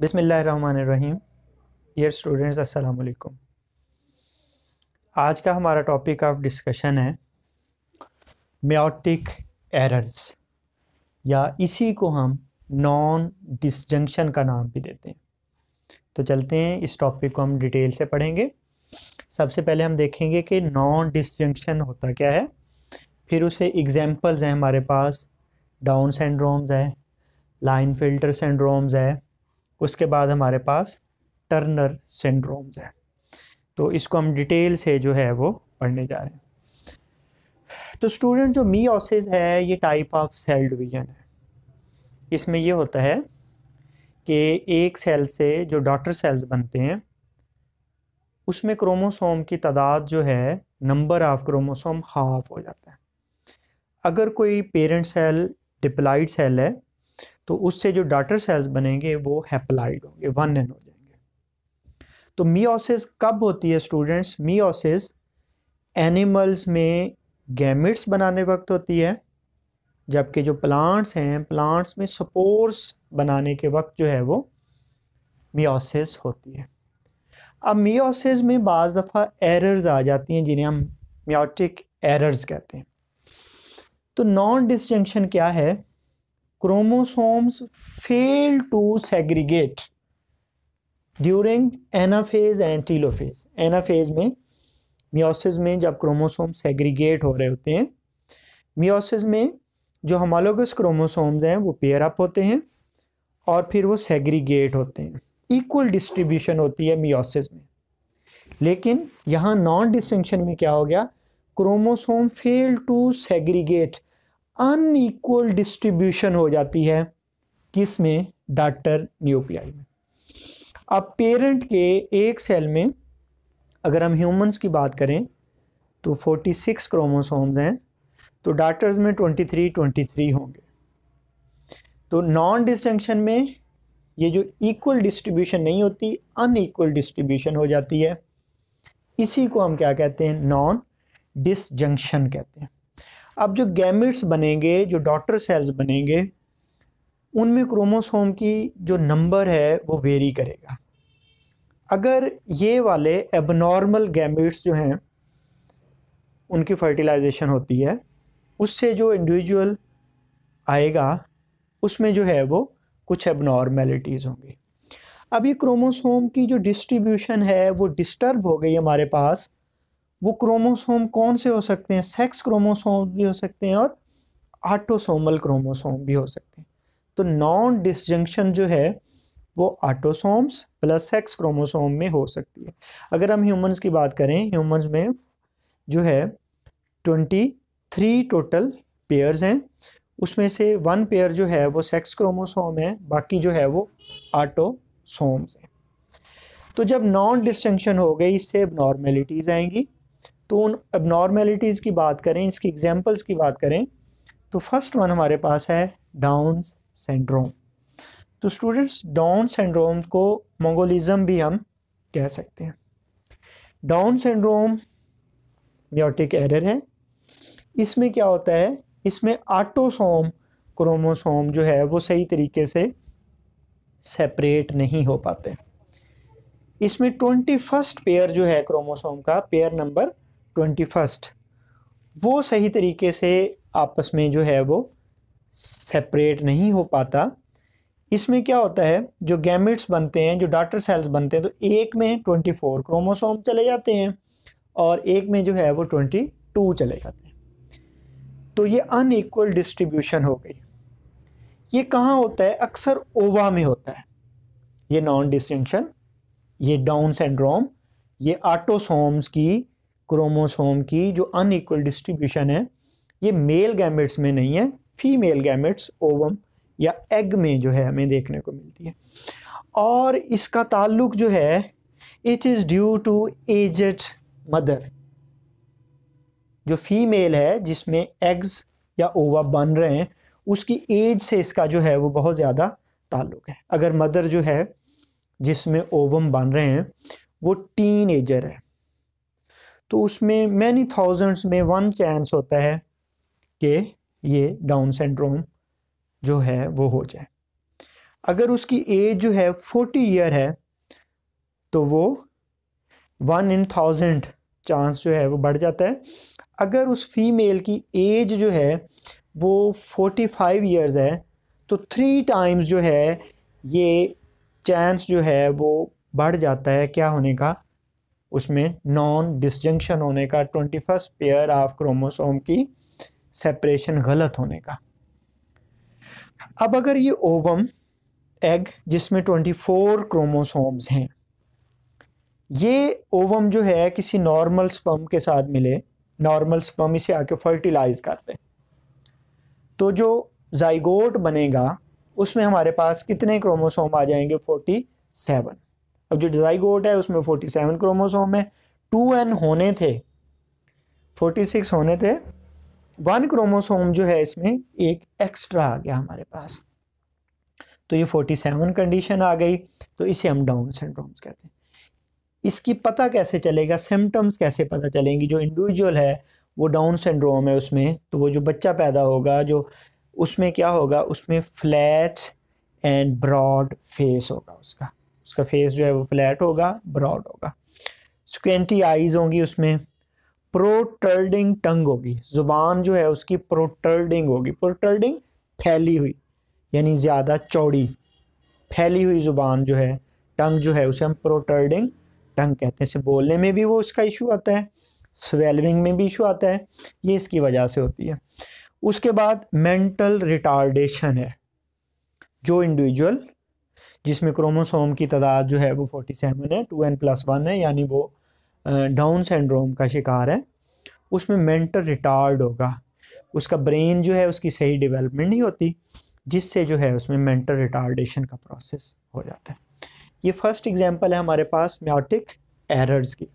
बिसमीम dear students अस्सलाम वालेकुम आज का हमारा टॉपिक ऑफ डिस्कशन है म्योटिक एरर्स या इसी को हम नॉन डिसजंक्शन का नाम भी देते हैं तो चलते हैं इस टॉपिक को हम डिटेल से पढ़ेंगे सबसे पहले हम देखेंगे कि नॉन डिसजंक्शन होता क्या है फिर उसे एग्जांपल्स हैं हमारे पास डाउन सिंड्रोम्स है लाइन फिल्टर सिंड्रोम्स है उसके बाद हमारे पास टर्नर सिंड्रोम्स है तो इसको हम डिटेल से जो है वो पढ़ने जा रहे हैं तो स्टूडेंट जो मीओसिस है ये टाइप ऑफ सेल डिवीजन है इसमें ये होता है कि एक सेल से जो डॉटर सेल्स बनते हैं उसमें क्रोमोसोम की तादाद जो है नंबर ऑफ क्रोमोसोम हाफ हो जाता है अगर कोई पेरेंट सेल डिप्लाइड सेल है तो उससे जो डाटर सेल्स बनेंगे वो हैप्लाइड होंगे वन एन हो जाएंगे तो मीओसिस कब होती है स्टूडेंट्स मीओसिस एनिमल्स में गैमिट्स बनाने वक्त होती है जबकि जो प्लांट्स हैं प्लांट्स में सपोर्स बनाने के वक्त जो है वो मीओसिस होती है अब मीओसिस में बज़ दफ़ा एरर्स आ जाती हैं जिन्हें हम मियोटिक एरर्स कहते हैं तो नॉन डिस्जंक्शन क्या है chromosomes fail to segregate during anaphase and telophase anaphase में मियोसिस में जब क्रोमोसोम सेग्रीगेट हो रहे होते हैं मियोसिस में जो हमालोगस क्रोमोसोम्स हैं वो पेयर अप होते हैं और फिर वो सेग्रीगेट होते हैं इक्वल डिस्ट्रीब्यूशन होती है मियोसिस में लेकिन यहाँ नॉन डिस्टिंक्शन में क्या हो गया chromosome fail to segregate unequal distribution हो जाती है किस में डाटर न्यूक्लियाई में अब पेरेंट के एक सेल में अगर हम ह्यूमंस की बात करें तो 46 क्रोमोसोम्स हैं तो डाटर्स में 23 23 होंगे तो नॉन डिस्टिंक्शन में ये जो इक्वल डिस्ट्रीब्यूशन नहीं होती अनइक्वल डिस्ट्रीब्यूशन हो जाती है इसी को हम क्या कहते हैं नॉन डिसजंक्शन कहते हैं अब जो गैमिट्स बनेंगे जो डॉटर सेल्स बनेंगे उनमें क्रोमोसोम की जो नंबर है वो वेरी करेगा अगर ये वाले एबनॉर्मल गैमिट्स जो हैं उनकी फर्टिलाइजेशन होती है उससे जो इंडिविजुअल आएगा उसमें जो है वो कुछ एबनॉर्मेलिटीज़ होंगी अब ये क्रोमोसोम की जो डिस्ट्रीब्यूशन है वो डिस्टर्ब हो गई हमारे पास वो क्रोमोसोम कौन से हो सकते हैं सेक्स क्रोमोसोम भी हो सकते हैं और आटोसोमल क्रोमोसोम भी हो सकते हैं तो नॉन डिसजंक्शन जो है वो आटोसोम्स प्लस सेक्स क्रोमोसोम में हो सकती है अगर हम ह्यूमंस की बात करें ह्यूमंस में जो है ट्वेंटी थ्री टोटल पेयर्स हैं उसमें से वन पेयर जो है वो सेक्स क्रोमोसोम है बाकी जो है वो आटोसोम्स हैं तो जब नॉन डिस्टिंक्शन हो गई इससे नॉर्मेलिटीज़ आएंगी तो उन एबनॉर्मेलिटीज़ की बात करें इसकी एग्जांपल्स की बात करें तो फर्स्ट वन हमारे पास है डाउन सेंड्रोम तो स्टूडेंट्स डाउन सेंड्रोम को मंगोलिज़म भी हम कह सकते हैं डाउन सेंड्रोम म्योटिक एरर है इसमें क्या होता है इसमें आटोसोम क्रोमोसोम जो है वो सही तरीके से सेपरेट नहीं हो पाते इसमें ट्वेंटी फर्स्ट पेयर जो है क्रोमोसोम का पेयर नंबर ट्वेंटी फर्स्ट वो सही तरीके से आपस में जो है वो सेपरेट नहीं हो पाता इसमें क्या होता है जो गैमिट्स बनते हैं जो डाटर सेल्स बनते हैं तो एक में ट्वेंटी फोर क्रोमोसोम चले जाते हैं और एक में जो है वो ट्वेंटी टू चले जाते हैं तो ये अनईक्वल डिस्ट्रीब्यूशन हो गई ये कहाँ होता है अक्सर ओवा में होता है ये नॉन डिस्टिंक्शन ये डाउन सिंड्रोम ये आटोसोम्स की क्रोमोसोम की जो अनइक्वल डिस्ट्रीब्यूशन है ये मेल गैमेट्स में नहीं है फीमेल गैमेट्स ओवम या एग में जो है हमें देखने को मिलती है और इसका ताल्लुक जो है it is due to aged mother जो फीमेल है जिसमें एग्स या ओवा बन रहे हैं उसकी एज से इसका जो है वो बहुत ज़्यादा ताल्लुक है अगर मदर जो है जिसमें ओवम बन रहे हैं वो टीन एजर है तो उसमें मैनी थाउजेंड्स में वन चांस होता है कि ये डाउन सिंड्रोम जो है वो हो जाए अगर उसकी एज जो है फोर्टी ईयर है तो वो वन इन थाउजेंड चांस जो है वो बढ़ जाता है अगर उस फीमेल की एज जो है वो फोर्टी फाइव ईयर्स है तो थ्री टाइम्स जो है ये चांस जो है वो बढ़ जाता है क्या होने का उसमें नॉन डिसजंक्शन होने का twenty first pair of chromosome की सेपरेशन गलत होने का अब अगर ये ओवम एग जिसमें ट्वेंटी फोर क्रोमोसोम्स हैं ये ओवम जो है किसी नॉर्मल स्पम के साथ मिले नॉर्मल स्पम इसे आके फर्टिलाइज करते तो जो जाइगोट बनेगा उसमें हमारे पास कितने क्रोमोसोम आ जाएंगे फोर्टी सेवन अब जो डिजाइगोट है उसमें फोर्टी सेवन क्रोमोसोम है टू एन होने थे फोर्टी सिक्स होने थे वन क्रोमोसोम जो है इसमें एक एक्स्ट्रा आ गया हमारे पास तो ये फोर्टी सेवन कंडीशन आ गई तो इसे हम डाउन सिंड्रोम्स कहते हैं इसकी पता कैसे चलेगा सिम्टम्स कैसे पता चलेंगी जो इंडिविजुअल है वो डाउन सिंड्रोम है उसमें तो वो जो बच्चा पैदा होगा जो उसमें क्या होगा उसमें फ्लैट एंड ब्रॉड फेस होगा उसका उसका फेस जो है वो फ्लैट होगा ब्रॉड होगा स्क्वेंटी आइज होंगी उसमें प्रोटर्डिंग टंग होगी ज़ुबान जो है उसकी प्रोटर्डिंग होगी प्रोटर्डिंग फैली हुई यानी ज़्यादा चौड़ी फैली हुई ज़ुबान जो है टंग जो है उसे हम प्रोटर्डिंग टंग कहते हैं इसे बोलने में भी वो उसका इशू आता है स्वेलविंग में भी इशू आता है ये इसकी वजह से होती है उसके बाद मेंटल रिटार्डेशन है जो इंडिविजुअल जिसमें क्रोमोसोम की तादाद जो है वो फोर्टी सेवन है टू एन प्लस वन है यानी वो डाउन सेंड्रोम का शिकार है उसमें मेंटल रिटार्ड होगा उसका ब्रेन जो है उसकी सही डेवलपमेंट नहीं होती जिससे जो है उसमें मेंटल रिटार्डेशन का प्रोसेस हो जाता है ये फर्स्ट एग्जांपल है हमारे पास म्योटिक एरर्स की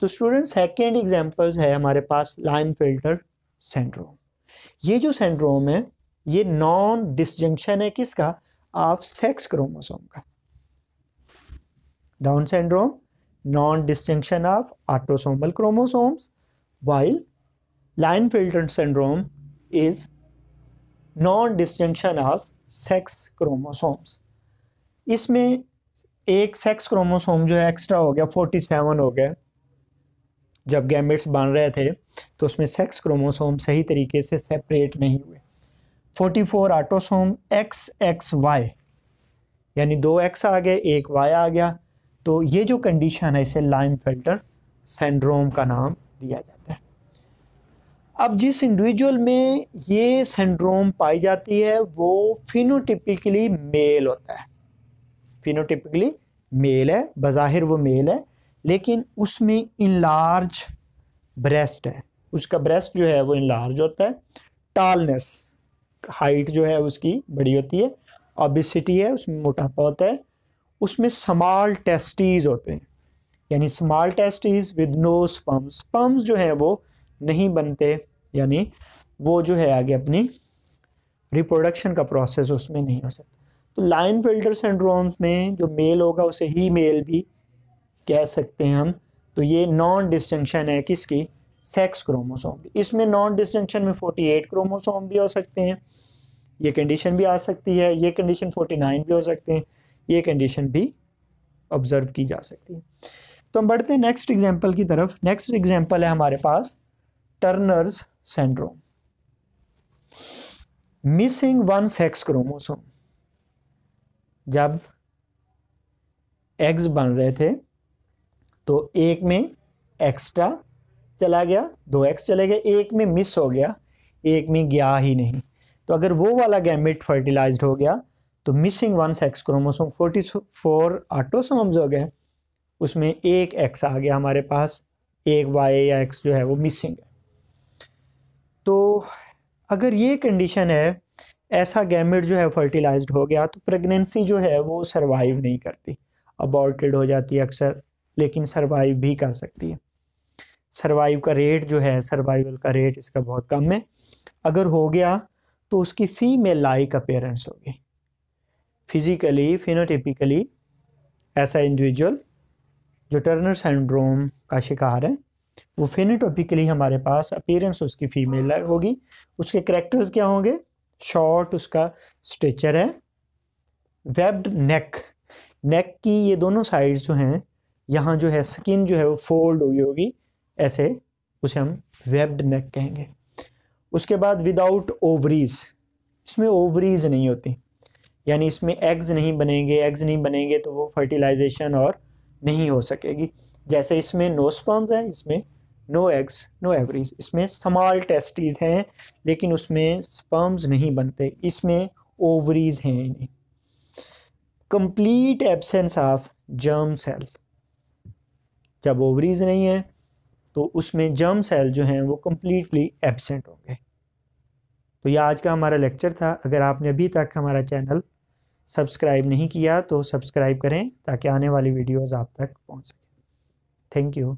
तो स्टूडेंट सेकेंड एग्जाम्पल्स है हमारे पास लाइन फिल्टर सेंड्रोम ये जो सेंड्रोम है ये नॉन डिसजंक्शन है किसका ऑफ सेक्स क्रोमोसोम का Down syndrome non distinction of autosomal chromosomes while Klinefelter syndrome is non distinction of sex chromosomes इसमें एक सेक्स क्रोमोसोम जो है एक्स्ट्रा हो गया फोर्टी सेवन हो गया जब गैमेट्स बन रहे थे तो उसमें सेक्स क्रोमोसोम सही तरीके से सेपरेट नहीं हुए forty four autosome X X Y यानी दो एक्स आ गए एक वाई आ गया तो ये जो कंडीशन है इसे लाइम फिल्टर सेंड्रोम का नाम दिया जाता है अब जिस इंडिविजुअल में ये सेंड्रोम पाई जाती है वो फिनोटिपिकली मेल होता है फिनोटिपिकली मेल है बज़ाहिर वो मेल है लेकिन उसमें इनलार्ज ब्रेस्ट है उसका ब्रेस्ट जो है वो इनलार्ज होता है टालनेस हाइट जो है उसकी बड़ी होती है ऑबिसिटी है उसमें मोटापा होता है उसमें स्मॉल टेस्टीज होते हैं यानी small testes with no sperms sperms जो हैं वो नहीं बनते यानी वो जो है आगे अपनी रिप्रोडक्शन का प्रोसेस उसमें नहीं हो सकता तो लाइन फिल्टर सिंड्रोम्स में जो मेल होगा उसे ही मेल भी कह सकते हैं हम तो ये नॉन डिस्टिंक्शन है किसकी सेक्स क्रोमोसोम इसमें नॉन डिस्टिंक्शन में 48 क्रोमोसोम भी हो सकते हैं ये कंडीशन भी आ सकती है ये कंडीशन 49 भी हो सकते हैं ये कंडीशन भी ऑब्ज़र्व की जा सकती है तो हम बढ़ते हैं नेक्स्ट एग्जाम्पल की तरफ नेक्स्ट एग्जाम्पल है हमारे पास Turner's syndrome missing one sex chromosome जब एग्स बन रहे थे तो एक में एक्स्ट्रा चला गया दो एक्स चले गए एक में मिस हो गया एक में गया ही नहीं तो अगर वो वाला गैमिट फर्टिलाइज हो गया तो missing one sex chromosome forty four autosomes हो गए उसमें एक एक्स आ गया हमारे पास एक वाई या एक्स जो है वो मिसिंग है तो अगर ये कंडीशन है ऐसा गैमिट जो है फर्टिलाइज्ड हो गया तो प्रेगनेंसी जो है वो सरवाइव नहीं करती अबॉर्टेड हो जाती है अक्सर लेकिन सर्वाइव भी कर सकती है सर्वाइव का रेट जो है सर्वाइवल का रेट इसका बहुत कम है अगर हो गया तो उसकी फीमेल लाइक अपेयरेंस होगी फिजिकली फिनोटिपिकली ऐसा इंडिविजुअल जो टर्नर सिंड्रोम का शिकार है वो फिनोटॉपिकली हमारे पास अपेयरेंस उसकी फीमेल होगी उसके करेक्टर्स क्या होंगे शॉर्ट उसका स्ट्रेचर है वेब्ड नेक नेक की ये दोनों साइड्स जो हैं यहाँ जो है स्किन जो है वो फोल्ड हुई होगी ऐसे उसे हम वेब्ड नेक कहेंगे उसके बाद विदाउट ओवरीज इसमें ओवरीज नहीं होती यानी इसमें एग्ज़ नहीं बनेंगे एग्ज़ नहीं बनेंगे तो वो फर्टिलाइजेशन और नहीं हो सकेगी जैसे इसमें नो स्पर्म्स हैं इसमें नो एग्स नो एवरीज इसमें समाल टेस्टीज़ हैं लेकिन उसमें स्पर्म्स नहीं बनते इसमें ओवरीज हैं इन्हें complete absence of germ cells जब ओवरीज नहीं है तो उसमें जर्म सेल जो हैं वो कम्प्लीटली एबसेंट होंगे तो ये आज का हमारा लेक्चर था अगर आपने अभी तक हमारा चैनल सब्सक्राइब नहीं किया तो सब्सक्राइब करें ताकि आने वाली वीडियोस आप तक पहुंच सकें थैंक यू